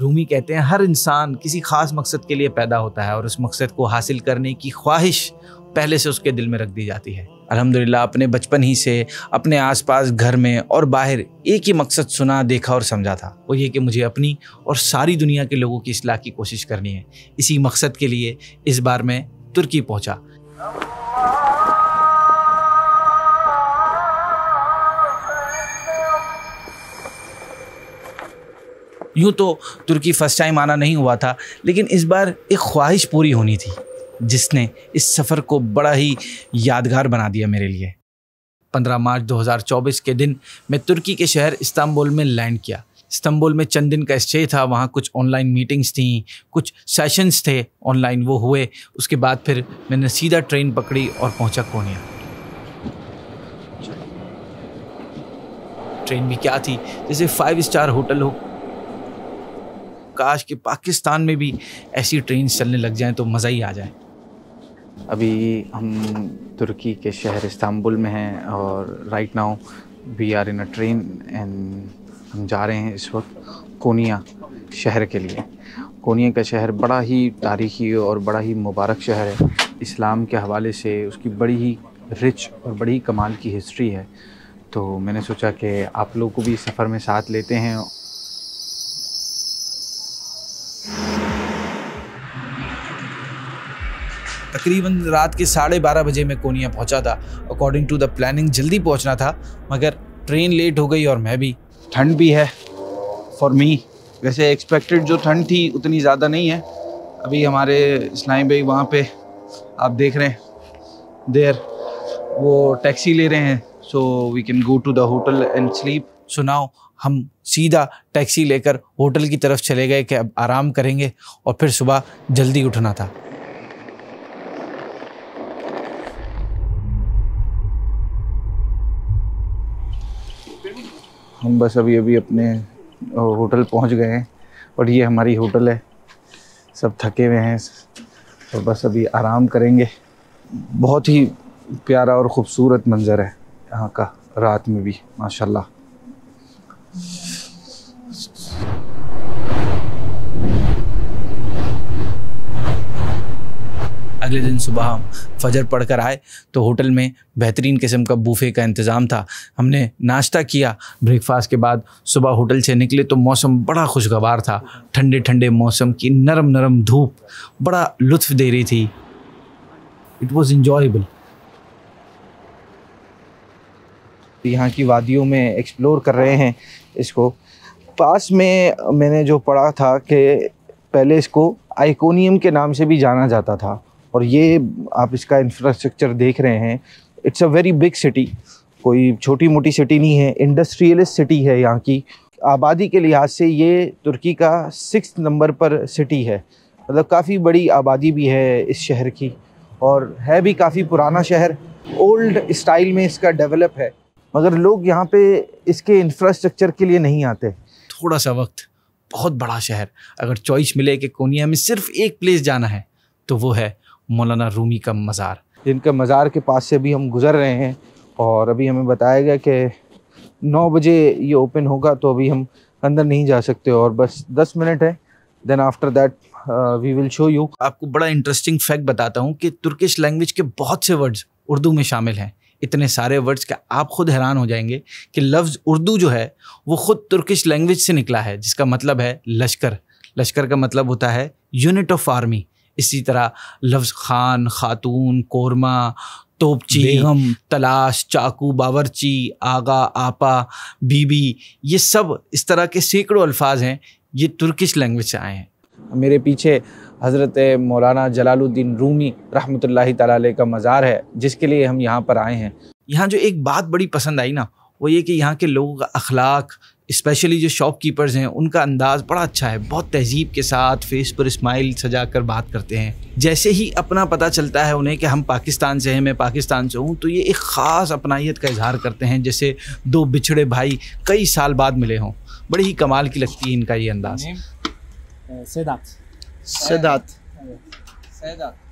रूमी कहते हैं हर इंसान किसी खास मकसद के लिए पैदा होता है और उस मकसद को हासिल करने की ख्वाहिश पहले से उसके दिल में रख दी जाती है अल्हम्दुलिल्लाह अपने बचपन ही से अपने आसपास घर में और बाहर एक ही मकसद सुना देखा और समझा था वो ये कि मुझे अपनी और सारी दुनिया के लोगों की असलाह की कोशिश करनी है इसी मकसद के लिए इस बार मैं तुर्की पहुँचा यूँ तो तुर्की फ़र्स्ट टाइम आना नहीं हुआ था लेकिन इस बार एक ख्वाहिश पूरी होनी थी जिसने इस सफ़र को बड़ा ही यादगार बना दिया मेरे लिए 15 मार्च 2024 के दिन मैं तुर्की के शहर इस्तांबुल में लैंड किया इस्तांबुल में चंद दिन का स्टे था वहाँ कुछ ऑनलाइन मीटिंग्स थी कुछ सेशंस थे ऑनलाइन वो हुए उसके बाद फिर मैंने सीधा ट्रेन पकड़ी और पहुँचा कोनिया ट्रेन भी क्या थी जैसे फाइव स्टार होटल हो काश कि पाकिस्तान में भी ऐसी ट्रेन चलने लग जाएँ तो मज़ा ही आ जाए अभी हम तुर्की के शहर इस्तांबुल में हैं और right now we are in a train and हम जा रहे हैं इस वक्त कोनिया शहर के लिए कोनिया का शहर बड़ा ही तारीखी और बड़ा ही मुबारक शहर है इस्लाम के हवाले से उसकी बड़ी ही रिच और बड़ी ही कमाल की हिस्ट्री है तो मैंने सोचा कि आप लोग को भी सफ़र में साथ लेते हैं तकरीबन रात के साढ़े बारह बजे मैं कोनिया पहुंचा था अकॉर्डिंग टू द प्लानिंग जल्दी पहुंचना था मगर ट्रेन लेट हो गई और मैं भी ठंड भी है फॉर मी वैसे एक्सपेक्टेड जो ठंड थी उतनी ज़्यादा नहीं है अभी हमारे इस्लाई भाई वहाँ पे आप देख रहे हैं देर वो टैक्सी ले रहे हैं so we can go to the hotel and sleep सुनाओ हम सीधा टैक्सी लेकर होटल की तरफ चले गए कि अब आराम करेंगे और फिर सुबह जल्दी उठना था हम बस अभी अभी अपने होटल पहुंच गए हैं और ये हमारी होटल है सब थके हुए हैं और बस अभी आराम करेंगे बहुत ही प्यारा और ख़ूबसूरत मंज़र है यहाँ का रात में भी माशाल्लाह अगले दिन सुबह हम फजर पढ़ कर आए तो होटल में बेहतरीन किस्म का बूफे का इंतज़ाम था हमने नाश्ता किया ब्रेकफास्ट के बाद सुबह होटल से निकले तो मौसम बड़ा खुशगवार था ठंडे ठंडे मौसम की नरम नरम धूप बड़ा लुत्फ दे रही थी इट वॉज़ इन्जॉयबल यहाँ की वादियों में एक्सप्लोर कर रहे हैं इसको पास में मैंने जो पढ़ा था कि पहले इसको आइकोनियम के नाम से भी जाना जाता था और ये आप इसका इंफ्रास्ट्रक्चर देख रहे हैं it's a very big city कोई छोटी मोटी सिटी नहीं है इंडस्ट्रियलिस्ट सिटी है यहाँ की आबादी के लिहाज से ये तुर्की का सिक्स नंबर पर सिटी है मतलब काफ़ी बड़ी आबादी भी है इस शहर की और है भी काफ़ी पुराना शहर ओल्ड स्टाइल में इसका डेवलप है मगर लोग यहाँ पे इसके इंफ्रास्ट्रक्चर के लिए नहीं आते थोड़ा सा वक्त बहुत बड़ा शहर अगर चॉइस मिले कि कोनिया में सिर्फ एक प्लेस जाना है तो वो है मौलाना रूमी का मज़ार जिनके मज़ार के पास से अभी हम गुज़र रहे हैं और अभी हमें बताया गया कि नौ बजे ये ओपन होगा तो अभी हम अंदर नहीं जा सकते और बस दस मिनट है then after that we will show you आपको बड़ा इंटरेस्टिंग फैक्ट बताता हूँ कि तुर्किश लैंग्वेज के बहुत से वर्ड्स उर्दू में शामिल हैं इतने सारे वर्ड्स के आप खुद हैरान हो जाएंगे कि लफ्ज़ उर्दू जो है वो ख़ुद तुर्किश लैंग्वेज से निकला है जिसका मतलब है लश्कर लश्कर का मतलब होता है यूनिट ऑफ आर्मी इसी तरह लफ्ज़ खान खातून कोरमा तोपची बेगम तलाश चाकू बावरची आगा आपा बीबी ये सब इस तरह के सैकड़ों अल्फाज हैं ये तुर्किश लैंग्वेज से आए हैं मेरे पीछे हज़रत मौलाना जलालुद्दीन रूमी रहमतुल्लाह ताला का मज़ार है जिसके लिए हम यहाँ पर आए हैं यहाँ जो एक बात बड़ी पसंद आई ना वो ये कि यहाँ के लोगों का अखलाक स्पेशली जो शॉपकीपर्स हैं उनका अंदाज़ बड़ा अच्छा है बहुत तहजीब के साथ फेस पर स्माइल सजा कर बात करते हैं जैसे ही अपना पता चलता है उन्हें कि हम पाकिस्तान से हैं मैं पाकिस्तान से हूँ तो ये एक ख़ास अपनाइत का इजहार करते हैं जैसे दो बिछड़े भाई कई साल बाद मिले हों बड़ी ही कमाल की लगती है इनका ये अंदाज़ सैदात सैदात सैदात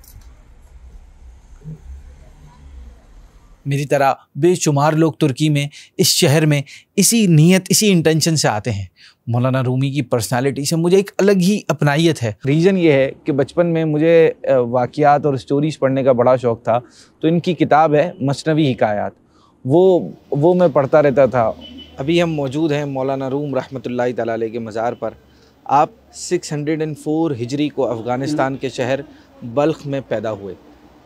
मेरी तरह बेशुमार लोग तुर्की में इस शहर में इसी नीयत इसी इंटेंशन से आते हैं मौलाना रूमी की पर्सनालिटी से मुझे एक अलग ही अपनाइत है रीज़न ये है कि बचपन में मुझे वाकियात और स्टोरीज़ पढ़ने का बड़ा शौक़ था तो इनकी किताब है मसनवी हिकायात वो वो मैं पढ़ता रहता था अभी हम मौजूद हैं मौलाना रूम रहमत तला के मज़ार पर आप 604 हिजरी को अफ़गानिस्तान के शहर बल्ख में पैदा हुए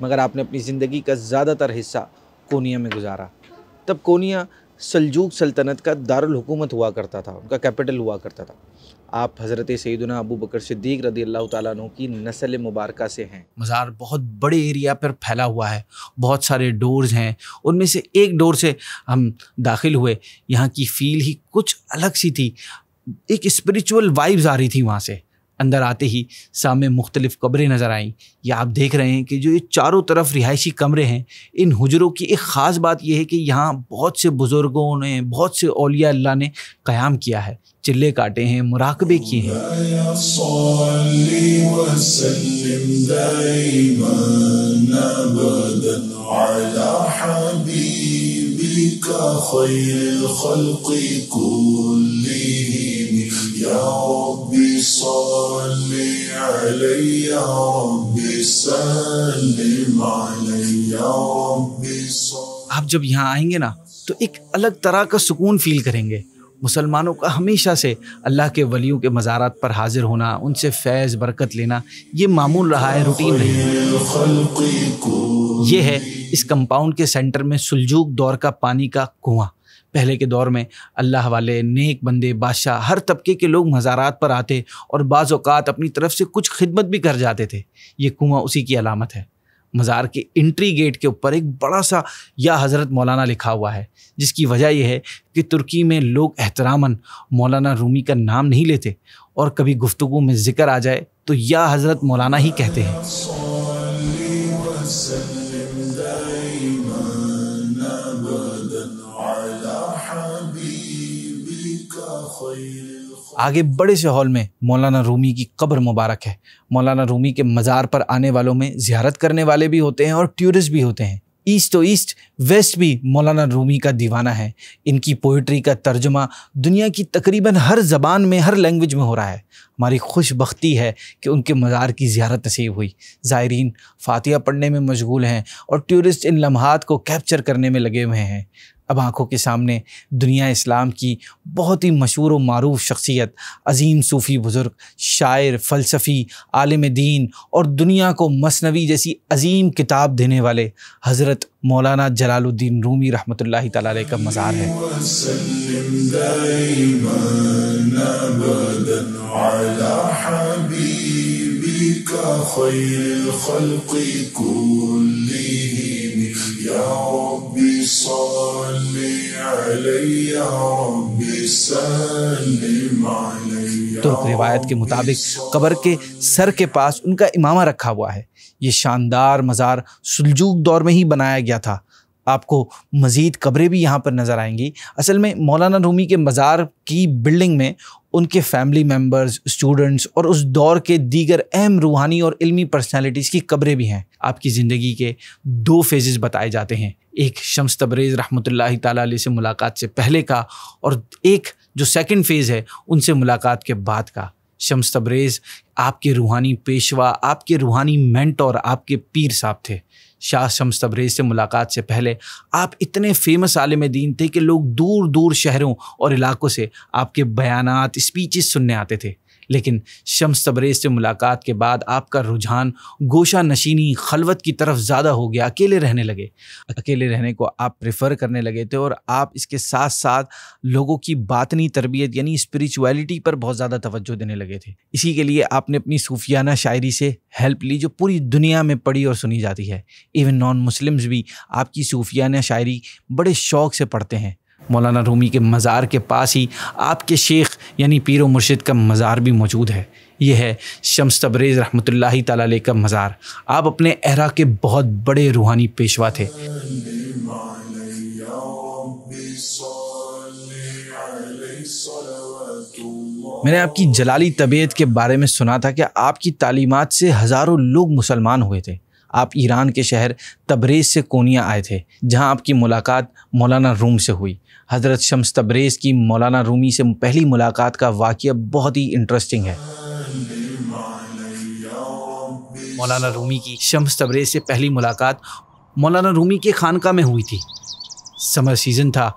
मगर आपने अपनी ज़िंदगी का ज़्यादातर हिस्सा कोनिया में गुजारा तब कोनिया सलजूक सल्तनत का दारुल हुकूमत हुआ करता था उनका कैपिटल हुआ करता था आप हज़रत सैदुना अबू बकर सिद्दीक रदी अल्लाह तु की नस्ल मुबारक से हैं मज़ार बहुत बड़े एरिया पर फैला हुआ है बहुत सारे डोर्स हैं उनमें से एक डोर से हम दाखिल हुए यहाँ की फ़ील ही कुछ अलग सी थी एक स्पिरिचुअल वाइब्स आ रही थी वहाँ से अंदर आते ही सामने मुख्तलिफ कमरे नज़र आईं या आप देख रहे हैं कि जो ये चारों तरफ रिहायशी कमरे हैं इन हजरों की एक ख़ास बात यह है कि यहाँ बहुत से बुज़ुर्गों ने बहुत से अलिया अल्लाह ने क़याम किया है चिल्ले काटे हैं मुराकबे किए हैं خير الخلق كلهم يا ربي صل علي ربي سلم علي ربي आप जब यहाँ आएंगे ना तो एक अलग तरह का सुकून फील करेंगे मुसलमानों का हमेशा से अल्लाह के वलियों के मज़ारात पर हाजिर होना उनसे फैज़ बरकत लेना ये मामूल रहा है रूटीन नहीं ये है इस कंपाउंड के सेंटर में सुलजूक दौर का पानी का कुआं पहले के दौर में अल्लाह वाले नेक बंदे बादशाह हर तबके के लोग मज़ारात पर आते और बाज़ात अपनी तरफ से कुछ खिदमत भी कर जाते थे ये कुआँ उसी की अलामत है मज़ार के इंट्री गेट के ऊपर एक बड़ा सा या हज़रत मौलाना लिखा हुआ है जिसकी वजह यह है कि तुर्की में लोग एहतरामन मौलाना रूमी का नाम नहीं लेते और कभी गुफ्तु में ज़िक्र आ जाए तो या हज़रत मौलाना ही कहते हैं आगे बड़े से हॉल में मौलाना रूमी की कब्र मुबारक है मौलाना रूमी के मज़ार पर आने वालों में जियारत करने वाले भी होते हैं और टूरिस्ट भी होते हैं ईस्ट टू ईस्ट वेस्ट भी मौलाना रूमी का दीवाना है इनकी पोइट्री का तर्जुमा दुनिया की तकरीबन हर ज़बान में हर लैंग्वेज में हो रहा है हमारी खुशबख्ती है कि उनके मज़ार की ज्यारत नसीब हुई ज़ायरीन फातिया पढ़ने में मशगूल हैं और टूरिस्ट इन लम्हात को कैप्चर करने में लगे हुए हैं अब आंखों के सामने दुनिया इस्लाम की बहुत ही मशहूर व मरूफ शख्सियत अजीम सूफ़ी बुज़ुर्ग शायर फ़लसफ़ी आलम दीन और दुनिया को मसनवी जैसी अजीम किताब देने वाले हज़रत मौलाना जलालुद्दीन रूमी रहमत ला का मज़ार है तो रिवायत के मुताबिक कब्र के सर के पास उनका इमामा रखा हुआ है ये शानदार मज़ार सुलजूक दौर में ही बनाया गया था आपको मज़ीद कब्रें भी यहाँ पर नज़र आएंगी असल में मौलाना रूमी के मज़ार की बिल्डिंग में उनके फैमिली मेम्बर्स स्टूडेंट्स और उस दौर के दीगर अहम रूहानी और इल्मी पर्सनालिटीज़ की कब्रें भी हैं आपकी ज़िंदगी के दो फेजेस बताए जाते हैं एक शम्स तबरेज़ रहमत ताली से मुलाकात से पहले का और एक जो सेकेंड फ़ेज़ है उनसे मुलाकात के बाद का शम्स तबरेज़ आपके रूहानी पेशवा आपके रूहानी मैंट और आपके पीर साहब थे शाह शम्स तब्रेज़ से मुलाकात से पहले आप इतने फेमस आलम दीन थे कि लोग दूर दूर शहरों और इलाकों से आपके बयानात स्पीचेस सुनने आते थे लेकिन शम्स तबरेज से मुलाकात के बाद आपका रुझान गोशा नशीनी खलवत की तरफ ज़्यादा हो गया अकेले रहने लगे अकेले रहने को आप प्रेफर करने लगे थे और आप इसके साथ साथ लोगों की बातनी तरबियत यानी स्पिरिचुअलिटी पर बहुत ज़्यादा तवज्जो देने लगे थे इसी के लिए आपने अपनी सूफियाना शायरी से हेल्प ली जो पूरी दुनिया में पढ़ी और सुनी जाती है इवन नॉन मुस्लिम्स भी आपकी सूफियाना शायरी बड़े शौक से पढ़ते हैं मौलाना रूमी के मज़ार के पास ही आपके शेख यानी पीर व मुर्शिद का मज़ार भी मौजूद है यह है शम्स तबरेज़ रहमत ला का मज़ार आप अपने अहरा के बहुत बड़े रूहानी पेशवा थे मैंने आपकी जलाली तबीयत के बारे में सुना था कि आपकी तालीमत से हज़ारों लोग मुसलमान हुए थे आप ईरान के शहर तबरेज़ से कोनिया आए थे जहां आपकी मुलाकात मौलाना रूम से हुई हज़रत शम्स तबरेज़ की मौलाना रूमी से पहली मुलाकात का वाक़ बहुत ही इंटरेस्टिंग है मौलाना रूमी की शम्स तबरेज़ से पहली मुलाकात मौलाना रूमी के खानका में हुई थी समर सीज़न था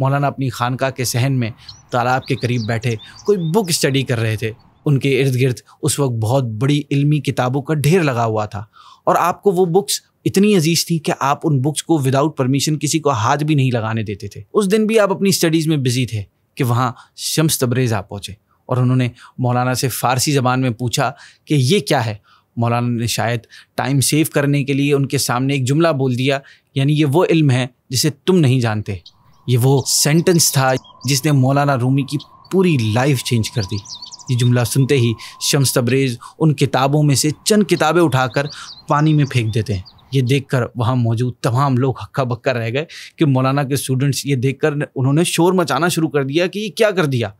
मौलाना अपनी खानका के सहन में तालाब के करीब बैठे कोई बुक स्टडी कर रहे थे उनके इर्द गिर्द उस वक्त बहुत बड़ी इल्मी किताबों का ढेर लगा हुआ था और आपको वो बुक्स इतनी अजीज थी कि आप उन बुक्स को विदाउट परमिशन किसी को हाथ भी नहीं लगाने देते थे उस दिन भी आप अपनी स्टडीज़ में बिजी थे कि वहाँ शम्स तब्रेज़ आप पहुँचे और उन्होंने मौलाना से फ़ारसी ज़बान में पूछा कि ये क्या है मौलाना ने शायद टाइम सेव करने के लिए उनके सामने एक जुमला बोल दिया यानी ये वो इल्म है जिसे तुम नहीं जानते ये वो सेंटेंस था जिसने मौलाना रूमी की पूरी लाइफ चेंज कर दी ये जुमला सुनते ही शम्स तब्रेज़ उन किताबों में से चंद किताबें उठाकर पानी में फेंक देते हैं ये देखकर वहाँ मौजूद तमाम लोग हक्का बक्का रह गए कि मौलाना के स्टूडेंट्स ये देखकर उन्होंने शोर मचाना शुरू कर दिया कि ये क्या कर दिया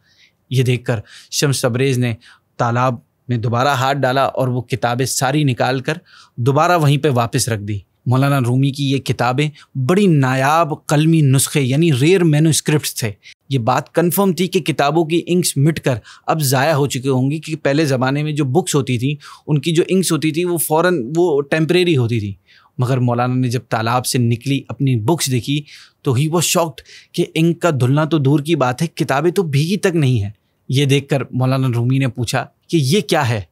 ये देखकर शम्स तब्रेज़ ने तालाब में दोबारा हाथ डाला और वो किताबें सारी निकाल कर दोबारा वहीं पर वापस रख दी मौलाना रूमी की ये किताबें बड़ी नायाब कलमी नुस्खे यानी रेयर मेनोस्क्रिप्ट थे ये बात कंफर्म थी कि किताबों की इंक्स मिट कर अब ज़ाया हो चुकी होंगी कि पहले ज़माने में जो बुक्स होती थी उनकी जो इंक्स होती थी वो फ़ौर वो टेम्परेरी होती थी मगर मौलाना ने जब तालाब से निकली अपनी बुक्स देखी तो ही वो शॉक्ड कि इंक का धुलना तो दूर की बात है किताबें तो भीगी तक नहीं हैं ये देखकर मौलाना रूमी ने पूछा कि ये क्या है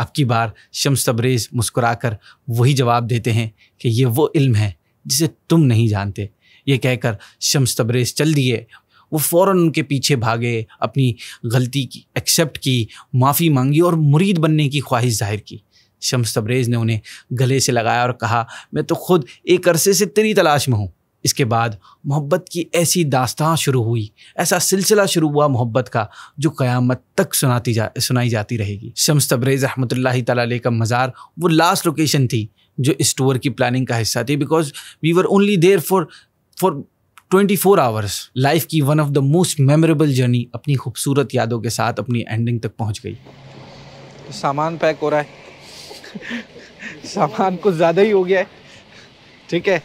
अब की बार शम्स तब्रेज मुस्कुराकर वही जवाब देते हैं कि ये वो इल्म है जिसे तुम नहीं जानते ये कहकर शम्स तब्रेज चल दिए वो फ़ौर उनके पीछे भागे अपनी गलती की एक्सेप्ट की माफ़ी मांगी और मुरीद बनने की ख्वाहिश जाहिर की शम्स तब्रेज़ ने उन्हें गले से लगाया और कहा मैं तो ख़ुद एक अरसे से तेरी तलाश में हूँ इसके बाद मोहब्बत की ऐसी दास्तान शुरू हुई ऐसा सिलसिला शुरू हुआ मोहब्बत का जो क़यामत तक सुनाती जा सुनाई जाती रहेगी शम्स तब्रेज़ रहमत ला का मज़ार वो लास्ट लोकेशन थी जो इस टूर की प्लानिंग का हिस्सा थी because we were only there for for twenty four hours life की one of the most memorable journey अपनी खूबसूरत यादों के साथ अपनी एंडिंग तक पहुंच गई सामान पैक हो रहा है सामान कुछ ज़्यादा ही हो गया है ठीक है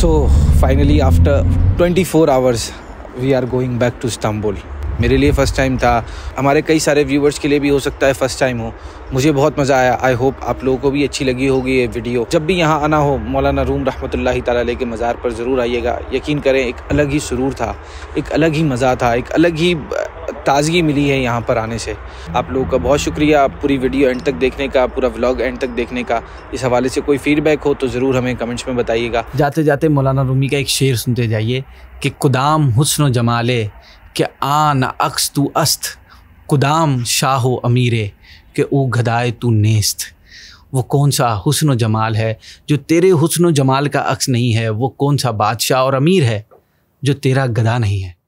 so finally after twenty four hours we are going back to Istanbul. मेरे लिए फ़र्स्ट टाइम था हमारे कई सारे व्यूवर्स के लिए भी हो सकता है फ़र्स्ट टाइम हो मुझे बहुत मज़ा आया आई होप आप लोगों को भी अच्छी लगी होगी ये वीडियो जब भी यहाँ आना हो मौलाना रूम रहमत ताली के मज़ार पर ज़रूर आइएगा यकीन करें एक अलग ही सुरूर था एक अलग ही मज़ा था एक अलग ही ताज़गी मिली है यहाँ पर आने से आप लोगों का बहुत शुक्रिया पूरी वीडियो एंड तक देखने का पूरा व्लॉग एंड तक देखने का इस हवाले से कोई फीडबैक हो तो ज़रूर हमें कमेंट्स में बताइएगा जाते जाते मौलाना रूमी का एक शेर सुनते जाइए कि कुदाम हुसन जमाले कि आ न अक्स तू अस्त कुदाम शाह अमीरे के ओ गदाए तू नेस्त वो कौन सा हुसन व जमाल है जो तेरे हुसन व जमाल का अक्स नहीं है वो कौन सा बादशाह और अमीर है जो तेरा गदा नहीं है